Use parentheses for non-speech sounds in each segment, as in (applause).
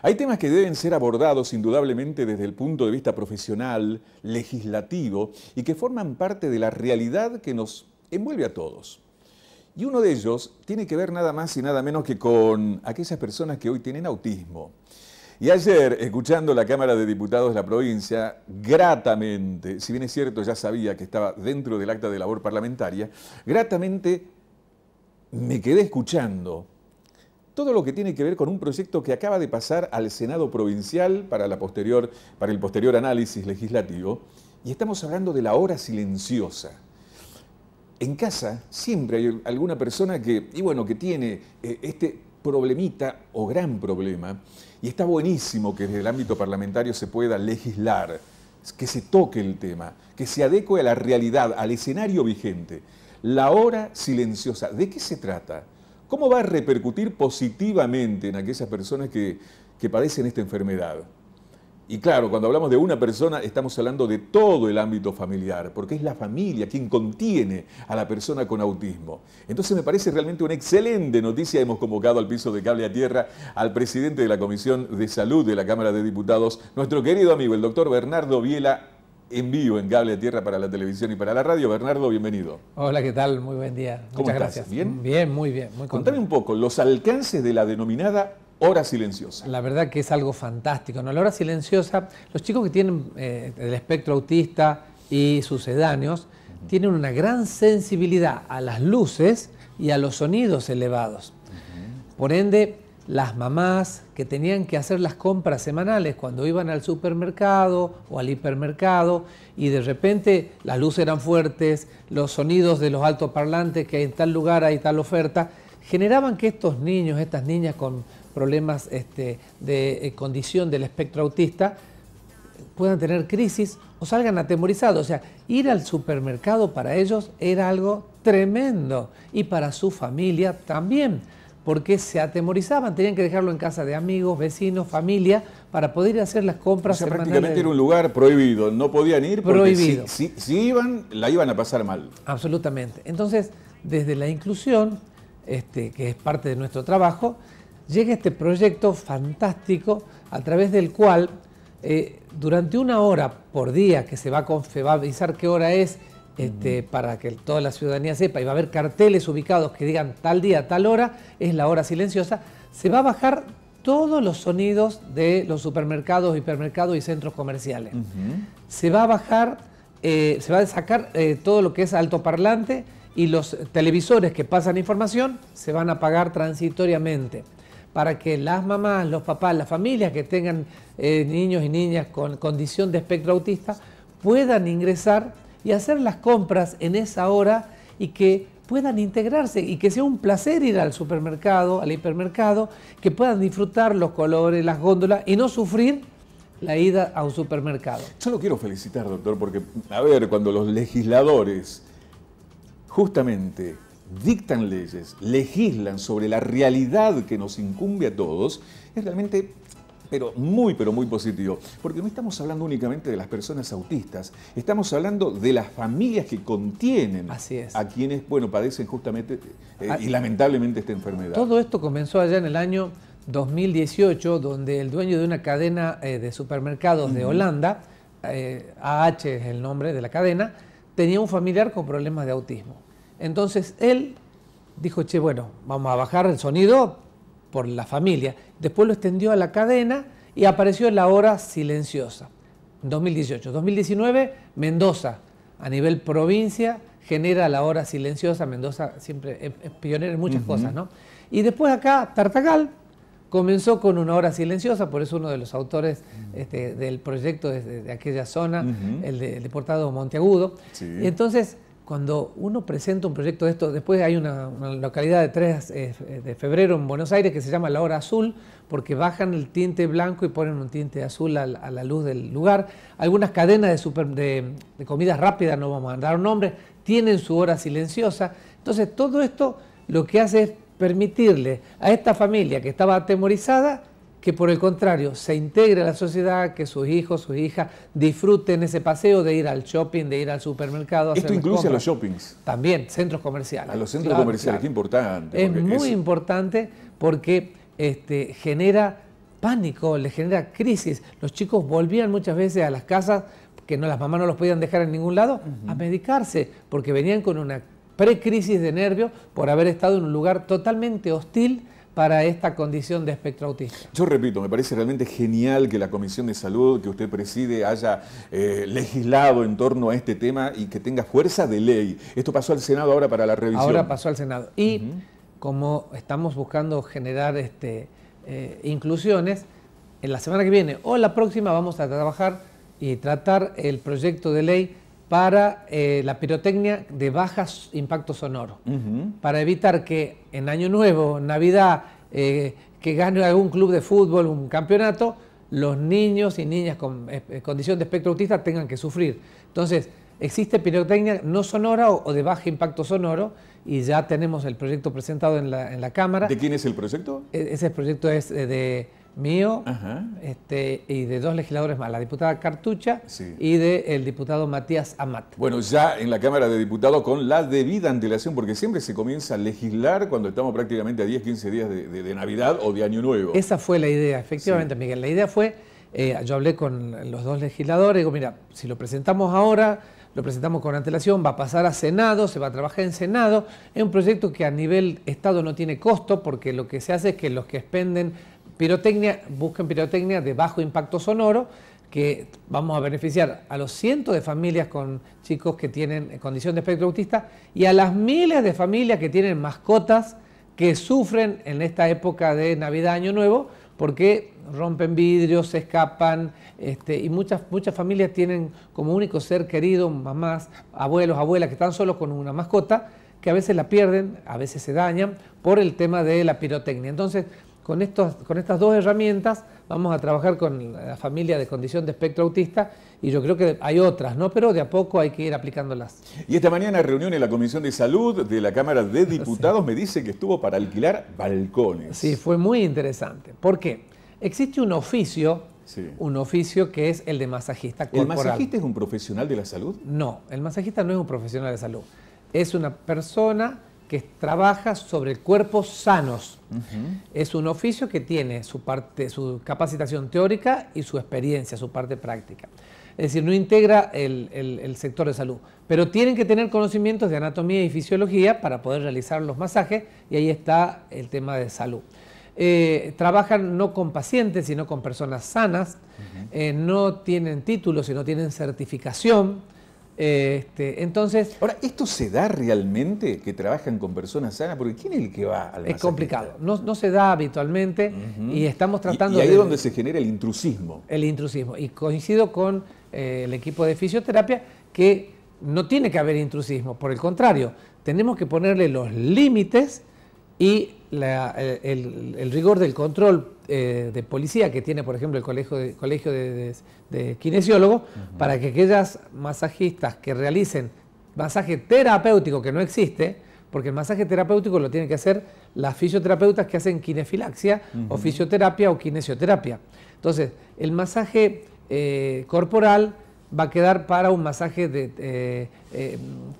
Hay temas que deben ser abordados indudablemente desde el punto de vista profesional, legislativo, y que forman parte de la realidad que nos envuelve a todos. Y uno de ellos tiene que ver nada más y nada menos que con aquellas personas que hoy tienen autismo. Y ayer, escuchando la Cámara de Diputados de la provincia, gratamente, si bien es cierto, ya sabía que estaba dentro del acta de labor parlamentaria, gratamente me quedé escuchando todo lo que tiene que ver con un proyecto que acaba de pasar al Senado Provincial para, el posterior análisis legislativo, y estamos hablando de la hora silenciosa. En casa siempre hay alguna persona que, y bueno, que tiene eh, este problemita o gran problema, y está buenísimo que desde el ámbito parlamentario se pueda legislar, que se toque el tema, que se adecue a la realidad, al escenario vigente. La hora silenciosa, ¿de qué se trata? ¿Cómo va a repercutir positivamente en aquellas personas que, padecen esta enfermedad? Y claro, cuando hablamos de una persona, estamos hablando de todo el ámbito familiar, porque es la familia quien contiene a la persona con autismo. Entonces me parece realmente una excelente noticia. Hemos convocado al piso de cable a tierra al presidente de la Comisión de Salud de la Cámara de Diputados, nuestro querido amigo, el doctor Bernardo Viela en en Cable de Tierra para la televisión y para la radio. Bernardo, bienvenido. Hola, ¿qué tal? Muy buen día. Muchas estás? gracias. ¿Bien? Bien, muy bien. Contame un poco los alcances de la denominada hora silenciosa. La verdad que es algo fantástico. En La hora silenciosa, los chicos que tienen eh, el espectro autista y sus uh tienen una gran sensibilidad a las luces y a los sonidos elevados. Por ende, las mamás que tenían que hacer las compras semanales cuando iban al supermercado o al hipermercado y de repente las luces eran fuertes, los sonidos de los altoparlantes que en tal lugar hay tal oferta, generaban que estos niños, estas niñas con problemas este, de eh, condición del espectro autista, puedan tener crisis o salgan atemorizados. O sea, ir al supermercado para ellos era algo tremendo y para su familia también porque se atemorizaban, tenían que dejarlo en casa de amigos, vecinos, familia, para poder ir a hacer las compras. O prácticamente era un lugar prohibido, no podían ir prohibido. Si, iban, la iban a pasar mal. Absolutamente. Entonces, desde la inclusión, este, que es parte de nuestro trabajo, llega este proyecto fantástico a través del cual eh, durante una hora por día que se va, va a avisar qué hora es este, para que toda la ciudadanía sepa, y va a haber carteles ubicados que digan tal día, tal hora, es la hora silenciosa, se va a bajar todos los sonidos de los supermercados, hipermercados y centros comerciales. Se va a bajar, eh, se va a sacar eh, todo lo que es altoparlante y los televisores que pasan información se van a apagar transitoriamente para que las mamás, los papás, las familias que tengan eh, niños y niñas con condición de espectro autista puedan ingresar y hacer las compras en esa hora y que puedan integrarse y que sea un placer ir al supermercado, al hipermercado, que puedan disfrutar los colores, las góndolas y no sufrir la ida a un supermercado. Yo lo quiero felicitar, doctor, porque, a ver, cuando los legisladores justamente dictan leyes, legislan sobre la realidad que nos incumbe a todos, es realmente pero muy, pero muy positivo, porque no estamos hablando únicamente de las personas autistas, estamos hablando de las familias que contienen a quienes, bueno, padecen justamente eh, ah, y lamentablemente esta enfermedad. Todo esto comenzó allá en el año 2018, donde el dueño de una cadena eh, de supermercados de Holanda, AH es el nombre de la cadena, tenía un familiar con problemas de autismo. Entonces él dijo, che, bueno, vamos a bajar el sonido por la familia. Después lo extendió a la cadena y apareció la hora silenciosa. 2018. 2019, Mendoza, a nivel provincia, genera la hora silenciosa. Mendoza siempre es, pionera en muchas cosas, ¿no? Y después acá, Tartagal comenzó con una hora silenciosa, por eso uno de los autores este, del proyecto de, aquella zona, el, de, deportado Monteagudo. Y entonces cuando uno presenta un proyecto de esto, después hay una, localidad de 3 eh, de febrero en Buenos Aires que se llama La Hora Azul, porque bajan el tinte blanco y ponen un tinte azul a, la luz del lugar. Algunas cadenas de, de comidas rápidas, no vamos a dar un nombre, tienen su hora silenciosa. Entonces todo esto lo que hace es permitirle a esta familia que estaba atemorizada que por el contrario se integre a la sociedad, que sus hijos, sus hijas disfruten ese paseo de ir al shopping, de ir al supermercado. Esto incluye a los shoppings. También, centros comerciales. A los centros comerciales, qué importante. Es muy importante porque este, genera pánico, le genera crisis. Los chicos volvían muchas veces a las casas, que no, las mamás no los podían dejar en ningún lado, a medicarse, porque venían con una precrisis de nervios por haber estado en un lugar totalmente hostil para esta condición de espectro autista. Yo repito, me parece realmente genial que la Comisión de Salud que usted preside haya eh, legislado en torno a este tema y que tenga fuerza de ley. Esto pasó al Senado ahora para la revisión. Ahora pasó al Senado. Y como estamos buscando generar este, eh, inclusiones, en la semana que viene o la próxima vamos a trabajar y tratar el proyecto de ley para eh, la pirotecnia de bajo impacto sonoro, para evitar que en Año Nuevo, Navidad, eh, que gane algún club de fútbol, un campeonato, los niños y niñas con eh, condición de espectro autista tengan que sufrir. Entonces, existe pirotecnia no sonora o, de bajo impacto sonoro y ya tenemos el proyecto presentado en la, Cámara. ¿De quién es el proyecto? E, ese proyecto es de mío este, y de dos legisladores más, la diputada Cartucha y del el diputado Matías Amat. Bueno, ya en la Cámara de Diputados con la debida antelación, porque siempre se comienza a legislar cuando estamos prácticamente a 10, 15 días de, Navidad o de Año Nuevo. Esa fue la idea, efectivamente, Miguel. La idea fue, eh, yo hablé con los dos legisladores, digo, mira, si lo presentamos ahora, lo presentamos con antelación, va a pasar a Senado, se va a trabajar en Senado. Es un proyecto que a nivel Estado no tiene costo, porque lo que se hace es que los que expenden Pirotecnia, busquen pirotecnia de bajo impacto sonoro, que vamos a beneficiar a los cientos de familias con chicos que tienen condición de espectro autista y a las miles de familias que tienen mascotas que sufren en esta época de Navidad, Año Nuevo, porque rompen vidrios, se escapan, este, y muchas, muchas familias tienen como único ser querido mamás, abuelos, abuelas que están solos con una mascota, que a veces la pierden, a veces se dañan por el tema de la pirotecnia. Entonces, con, con estas dos herramientas vamos a trabajar con la familia de condición de espectro autista y yo creo que hay otras, ¿no? Pero de a poco hay que ir aplicándolas. Y esta mañana reunión en la Comisión de Salud de la Cámara de (laughs) Diputados me dice que estuvo para alquilar balcones. Sí, fue muy interesante. ¿Por qué? Existe un oficio, un oficio que es el de masajista ¿El masajista es un profesional de la salud? No, el masajista no es un profesional de salud. Es una persona que trabaja sobre cuerpos sanos. Es un oficio que tiene su, parte, su capacitación teórica y su experiencia, su parte práctica. Es decir, no integra el, sector de salud. Pero tienen que tener conocimientos de anatomía y fisiología para poder realizar los masajes y ahí está el tema de salud. Eh, trabajan no con pacientes, sino con personas sanas, eh, no tienen títulos, sino tienen certificación este, entonces. Ahora, ¿esto se da realmente que trabajan con personas sanas? Porque ¿quién es el que va al Es complicado. No, se da habitualmente y estamos tratando. Y, y ahí es donde se genera el intrusismo. El intrusismo. Y coincido con eh, el equipo de fisioterapia que no tiene que haber intrusismo. Por el contrario, tenemos que ponerle los límites y eh, el, rigor del control eh, de policía que tiene, por ejemplo, el Colegio de, colegio de, Kinesiólogos, para que aquellas masajistas que realicen masaje terapéutico que no existe, porque el masaje terapéutico lo tienen que hacer las fisioterapeutas que hacen kinefilaxia o fisioterapia o kinesioterapia. Entonces, el masaje eh, corporal va a quedar para un masaje de,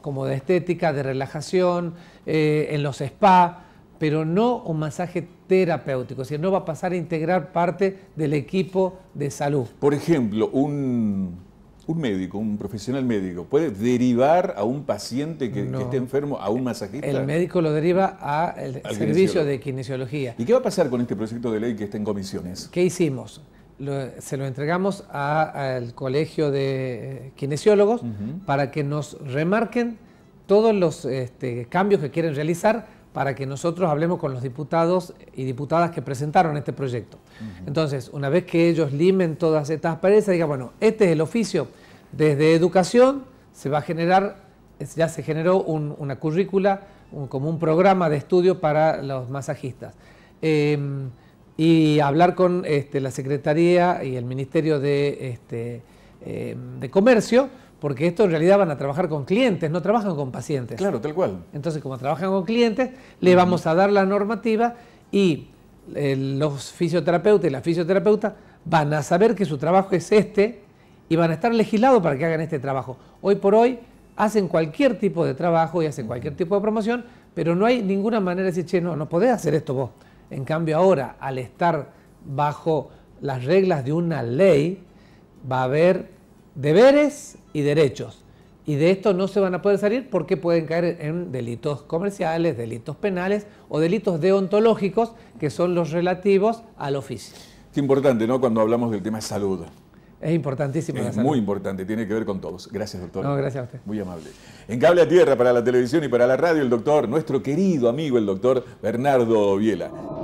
como de estética, de relajación, en los spa, pero no un masaje terapéutico, sino no va a pasar a integrar parte del equipo de salud. Por ejemplo, un, médico, un profesional médico, ¿puede derivar a un paciente que, esté enfermo a un masajista? El médico lo deriva al servicio de kinesiología. ¿Y qué va a pasar con este proyecto de ley que está en comisiones? ¿Qué hicimos? se lo entregamos al Colegio de eh, Kinesiólogos para que nos remarquen todos los este, cambios que quieren realizar para que nosotros hablemos con los diputados y diputadas que presentaron este proyecto. Entonces, una vez que ellos limen todas estas paredes, diga, bueno, este es el oficio. Desde educación se va a generar, ya se generó una currícula, como un programa de estudio para los masajistas. Em, y hablar con este, la Secretaría y el Ministerio de este, em, Comercio porque esto en realidad van a trabajar con clientes, no trabajan con pacientes. Claro, tal cual. Entonces, como trabajan con clientes, le vamos a dar la normativa y eh, los fisioterapeutas y las fisioterapeutas van a saber que su trabajo es este y van a estar legislados para que hagan este trabajo. Hoy por hoy hacen cualquier tipo de trabajo y hacen cualquier tipo de promoción, pero no hay ninguna manera de decir, che, no, no podés hacer esto vos. En cambio, ahora, al estar bajo las reglas de una ley, va a haber deberes y derechos. Y de esto no se van a poder salir porque pueden caer en delitos comerciales, delitos penales o delitos deontológicos que son los relativos al oficio. Es importante, ¿no? Cuando hablamos del tema de salud. Es importantísimo. Es muy importante, tiene que ver con todos. Gracias, doctor. No, gracias a usted. Muy amable. En Cable a Tierra para la televisión y para la radio, el doctor, nuestro querido amigo, el doctor Bernardo Viela.